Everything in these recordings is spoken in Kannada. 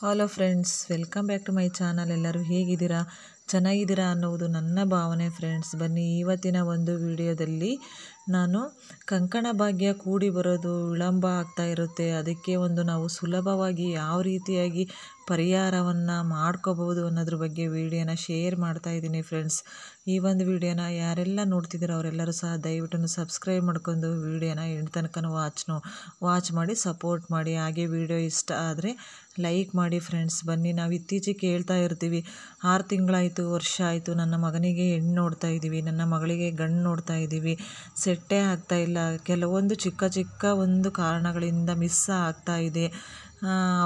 Hello friends welcome back to my channel ಎಲ್ಲರೂ ಹೇಗಿದ್ದೀರಾ ಚೆನ್ನಾಗಿದ್ದೀರಾ ಅನ್ನೋದು ನನ್ನ ಭಾವನೆ ಫ್ರೆಂಡ್ಸ್ ಬನ್ನಿ ಇವತ್ತಿನ ಒಂದು ವಿಡಿಯೋದಲ್ಲಿ ನಾನು ಕಂಕಣ ಭಾಗ್ಯ ಕೂಡಿ ಬರೋದು ವಿಳಂಬ ಆಗ್ತಾ ಇರುತ್ತೆ ಅದಕ್ಕೆ ಒಂದು ನಾವು ಸುಲಭವಾಗಿ ಯಾವ ರೀತಿಯಾಗಿ ಪರಿಹಾರವನ್ನು ಮಾಡ್ಕೋಬೋದು ಅನ್ನೋದ್ರ ಬಗ್ಗೆ ವಿಡಿಯೋನ ಶೇರ್ ಮಾಡ್ತಾ ಇದ್ದೀನಿ ಫ್ರೆಂಡ್ಸ್ ಈ ಒಂದು ವಿಡಿಯೋನ ಯಾರೆಲ್ಲ ನೋಡ್ತಿದ್ದೀರೋ ಅವರೆಲ್ಲರೂ ಸಹ ದಯವಿಟ್ಟು ಸಬ್ಸ್ಕ್ರೈಬ್ ಮಾಡ್ಕೊಂಡು ವಿಡಿಯೋನ ಎಂಡ್ ತನಕನೂ ವಾಚ್ನು ವಾಚ್ ಮಾಡಿ ಸಪೋರ್ಟ್ ಮಾಡಿ ಹಾಗೆ ವಿಡಿಯೋ ಇಷ್ಟ ಆದರೆ ಲೈಕ್ ಮಾಡಿ ಫ್ರೆಂಡ್ಸ್ ಬನ್ನಿ ನಾವು ಇತ್ತೀಚೆಗೆ ಕೇಳ್ತಾ ಇರ್ತೀವಿ ಆರು ತಿಂಗಳಾಯಿತು ವರ್ಷ ಆಯಿತು ನನ್ನ ಮಗನಿಗೆ ಹೆಣ್ಣು ನೋಡ್ತಾ ಇದ್ದೀವಿ ನನ್ನ ಮಗಳಿಗೆ ಗಂಡು ನೋಡ್ತಾ ಇದ್ದೀವಿ ಸೆಟ್ ಸೆಟ್ಟೇ ಇಲ್ಲ ಕೆಲವೊಂದು ಚಿಕ್ಕ ಚಿಕ್ಕ ಒಂದು ಕಾರಣಗಳಿಂದ ಮಿಸ್ ಆಗ್ತಾ ಇದೆ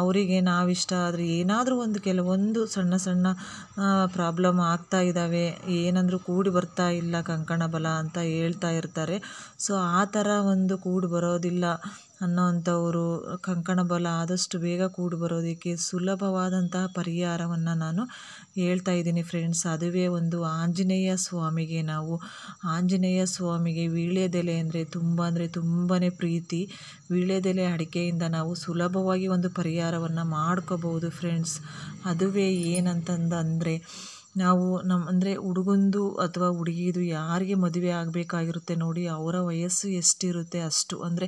ಅವರಿಗೆ ನಾವಿಷ್ಟ ಆದರೆ ಏನಾದರೂ ಒಂದು ಕೆಲವೊಂದು ಸಣ್ಣ ಸಣ್ಣ ಪ್ರಾಬ್ಲಮ್ ಆಗ್ತಾ ಇದ್ದಾವೆ ಏನಂದರೂ ಕೂಡಿ ಬರ್ತಾ ಇಲ್ಲ ಕಂಕಣ ಬಲ ಅಂತ ಹೇಳ್ತಾ ಇರ್ತಾರೆ ಸೊ ಆ ಥರ ಒಂದು ಕೂಡಿ ಬರೋದಿಲ್ಲ ಅನ್ನೋವಂಥವರು ಕಂಕಣ ಬಲ ಆದಷ್ಟು ಬೇಗ ಕೂಡಿ ಬರೋದಕ್ಕೆ ಸುಲಭವಾದಂತಹ ಪರಿಹಾರವನ್ನು ನಾನು ಹೇಳ್ತಾ ಇದ್ದೀನಿ ಫ್ರೆಂಡ್ಸ್ ಅದುವೇ ಒಂದು ಆಂಜನೇಯ ಸ್ವಾಮಿಗೆ ನಾವು ಆಂಜನೇಯ ಸ್ವಾಮಿಗೆ ವೀಳ್ಯದೆಲೆ ಅಂದರೆ ತುಂಬ ಅಂದರೆ ತುಂಬಾ ಪ್ರೀತಿ ವೀಳ್ಯದೆಲೆ ಅಡಿಕೆಯಿಂದ ನಾವು ಸುಲಭವಾಗಿ ಒಂದು ಒಂದು ಪರಿಹಾರವನ್ನು ಮಾಡ್ಕೋಬಹುದು ಫ್ರೆಂಡ್ಸ್ ಅದುವೇ ಏನಂತಂದರೆ ನಾವು ನಮ್ಮ ಅಂದರೆ ಹುಡುಗಂದು ಅಥವಾ ಹುಡುಗಿದು ಯಾರಿಗೆ ಮದುವೆ ಆಗಬೇಕಾಗಿರುತ್ತೆ ನೋಡಿ ಅವರ ವಯಸ್ಸು ಎಷ್ಟಿರುತ್ತೆ ಅಷ್ಟು ಅಂದರೆ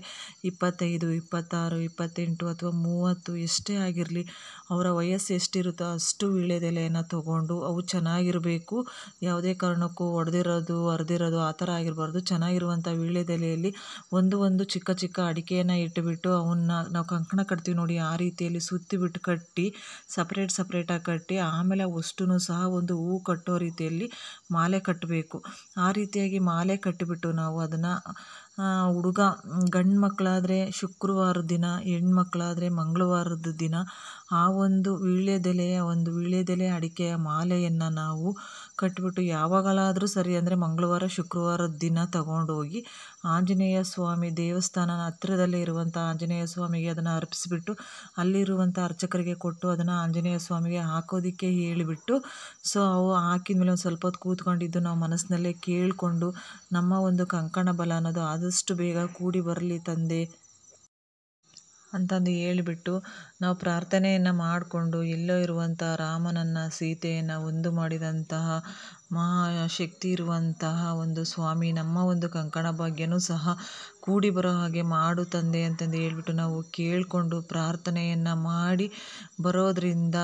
ಇಪ್ಪತ್ತೈದು ಇಪ್ಪತ್ತಾರು ಇಪ್ಪತ್ತೆಂಟು ಅಥವಾ ಮೂವತ್ತು ಎಷ್ಟೇ ಆಗಿರಲಿ ಅವರ ವಯಸ್ಸು ಎಷ್ಟಿರುತ್ತೋ ಅಷ್ಟು ವೀಳ್ಯದೆಲೆಯನ್ನು ತೊಗೊಂಡು ಅವು ಚೆನ್ನಾಗಿರಬೇಕು ಯಾವುದೇ ಕಾರಣಕ್ಕೂ ಒಡೆದಿರೋದು ಅರ್ದಿರೋದು ಆ ಥರ ಆಗಿರಬಾರ್ದು ಚೆನ್ನಾಗಿರುವಂಥ ವೀಳ್ಯದೆಲೆಯಲ್ಲಿ ಒಂದು ಒಂದು ಚಿಕ್ಕ ಚಿಕ್ಕ ಅಡಿಕೆಯನ್ನು ಇಟ್ಟುಬಿಟ್ಟು ಅವನ್ನ ನಾವು ಕಂಕಣ ಕಟ್ತೀವಿ ನೋಡಿ ಆ ರೀತಿಯಲ್ಲಿ ಸುತ್ತಿಬಿಟ್ಟು ಕಟ್ಟಿ ಸಪ್ರೇಟ್ ಸಪ್ರೇಟಾಗಿ ಕಟ್ಟಿ ಆಮೇಲೆ ಅಷ್ಟು ಸಹ ಒಂದು ಅದು ಹೂ ಕಟ್ಟೋ ರೀತಿಯಲ್ಲಿ ಮಾಲೆ ಕಟ್ಟಬೇಕು ಆ ರೀತಿಯಾಗಿ ಮಾಲೆ ಕಟ್ಟಿಬಿಟ್ಟು ನಾವು ಅದನ್ನು ಹುಡುಗ ಗಂಡು ಮಕ್ಕಳಾದರೆ ಶುಕ್ರವಾರದ ದಿನ ಹೆಣ್ಮಕ್ಳಾದರೆ ಮಂಗಳವಾರದ ದಿನ ಆ ಒಂದು ವೀಳ್ಯದೆಲೆಯ ಒಂದು ವೀಳ್ಯದೆಲೆ ಅಡಿಕೆಯ ಮಾಲೆಯನ್ನು ನಾವು ಕಟ್ಬಿಟ್ಟು ಯಾವಾಗಲಾದರೂ ಸರಿ ಅಂದರೆ ಮಂಗಳವಾರ ಶುಕ್ರವಾರ ದಿನ ತಗೊಂಡೋಗಿ ಆಂಜನೇಯ ಸ್ವಾಮಿ ದೇವಸ್ಥಾನನ ಹತ್ತಿರದಲ್ಲೇ ಇರುವಂಥ ಆಂಜನೇಯ ಸ್ವಾಮಿಗೆ ಅದನ್ನು ಅರ್ಪಿಸಿಬಿಟ್ಟು ಅಲ್ಲಿರುವಂಥ ಅರ್ಚಕರಿಗೆ ಕೊಟ್ಟು ಅದನ್ನು ಆಂಜನೇಯ ಸ್ವಾಮಿಗೆ ಹಾಕೋದಕ್ಕೆ ಹೇಳಿಬಿಟ್ಟು ಸೊ ಅವು ಮೇಲೆ ಒಂದು ಸ್ವಲ್ಪ ಹೊತ್ತು ಕೂತ್ಕೊಂಡಿದ್ದು ನಾವು ಮನಸ್ಸಿನಲ್ಲೇ ಕೇಳಿಕೊಂಡು ನಮ್ಮ ಒಂದು ಕಂಕಣ ಬಲ ಅನ್ನೋದು ಆದಷ್ಟು ಬೇಗ ಕೂಡಿ ಬರಲಿ ತಂದೆ ಅಂತಂದು ಹೇಳಿಬಿಟ್ಟು ನಾವು ಪ್ರಾರ್ಥನೆಯನ್ನು ಮಾಡಿಕೊಂಡು ಎಲ್ಲೋ ಇರುವಂಥ ರಾಮನನ್ನು ಸೀತೆಯನ್ನು ಒಂದು ಮಾಡಿದಂತಹ ಮಹಾಶಕ್ತಿ ಇರುವಂತಹ ಒಂದು ಸ್ವಾಮಿ ನಮ್ಮ ಒಂದು ಕಂಕಣ ಭಾಗ್ಯನೂ ಸಹ ಕೂಡಿ ಬರೋ ಹಾಗೆ ಮಾಡು ತಂದೆ ಅಂತಂದು ಹೇಳ್ಬಿಟ್ಟು ನಾವು ಕೇಳಿಕೊಂಡು ಪ್ರಾರ್ಥನೆಯನ್ನು ಮಾಡಿ ಬರೋದರಿಂದ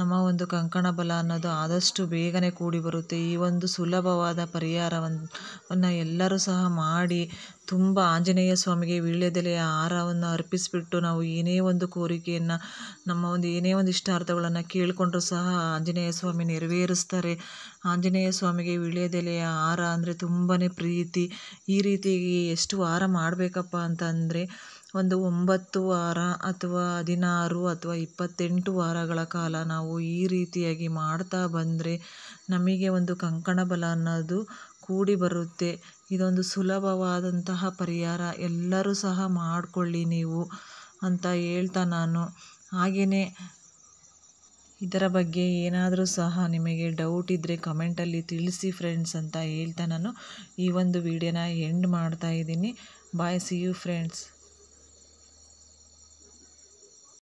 ನಮ್ಮ ಒಂದು ಕಂಕಣ ಬಲ ಅನ್ನೋದು ಆದಷ್ಟು ಬೇಗನೆ ಕೂಡಿ ಬರುತ್ತೆ ಈ ಒಂದು ಸುಲಭವಾದ ಪರಿಹಾರವನ್ನು ಎಲ್ಲರೂ ಸಹ ಮಾಡಿ ತುಂಬ ಆಂಜನೇಯ ಸ್ವಾಮಿಗೆ ವೀಳ್ಯದೆಲೆಯ ಆಹಾರವನ್ನು ಅರ್ಪಿಸಿಬಿಟ್ಟು ನಾವು ಏನೇ ಒಂದು ಕೋರಿಕೆಯನ್ನು ನಮ್ಮ ಒಂದು ಏನೇ ಒಂದು ಇಷ್ಟಾರ್ಥಗಳನ್ನು ಕೇಳಿಕೊಂಡ್ರೂ ಸಹ ಆಂಜನೇಯ ಸ್ವಾಮಿ ನೆರವೇರಿಸ್ತಾರೆ ಆಂಜನೇಯ ಸ್ವಾಮಿಗೆ ವೀಳ್ಯದೆಲೆಯ ಆಹಾರ ಅಂದರೆ ತುಂಬಾ ಪ್ರೀತಿ ಈ ರೀತಿ ಎಷ್ಟು ವಾರ ಮಾಡಬೇಕಪ್ಪ ಅಂತಂದರೆ ಒಂದು ಒಂಬತ್ತು ವಾರ ಅಥವಾ ಹದಿನಾರು ಅಥವಾ ಇಪ್ಪತ್ತೆಂಟು ವಾರಗಳ ಕಾಲ ನಾವು ಈ ರೀತಿಯಾಗಿ ಮಾಡ್ತಾ ಬಂದರೆ ನಮಗೆ ಒಂದು ಕಂಕಣ ಬಲ ಅನ್ನೋದು ಕೂಡಿ ಬರುತ್ತೆ ಇದೊಂದು ಸುಲಭವಾದಂತಹ ಪರಿಹಾರ ಎಲ್ಲರೂ ಸಹ ಮಾಡಿಕೊಳ್ಳಿ ನೀವು ಅಂತ ಹೇಳ್ತಾ ನಾನು ಹಾಗೆಯೇ ಇದರ ಬಗ್ಗೆ ಏನಾದರೂ ಸಹ ನಿಮಗೆ ಡೌಟ್ ಇದ್ದರೆ ಕಮೆಂಟಲ್ಲಿ ತಿಳಿಸಿ ಫ್ರೆಂಡ್ಸ್ ಅಂತ ಹೇಳ್ತಾ ನಾನು ಈ ಒಂದು ವಿಡಿಯೋನ ಎಂಡ್ ಮಾಡ್ತಾ ಇದ್ದೀನಿ Bye. See you, friends.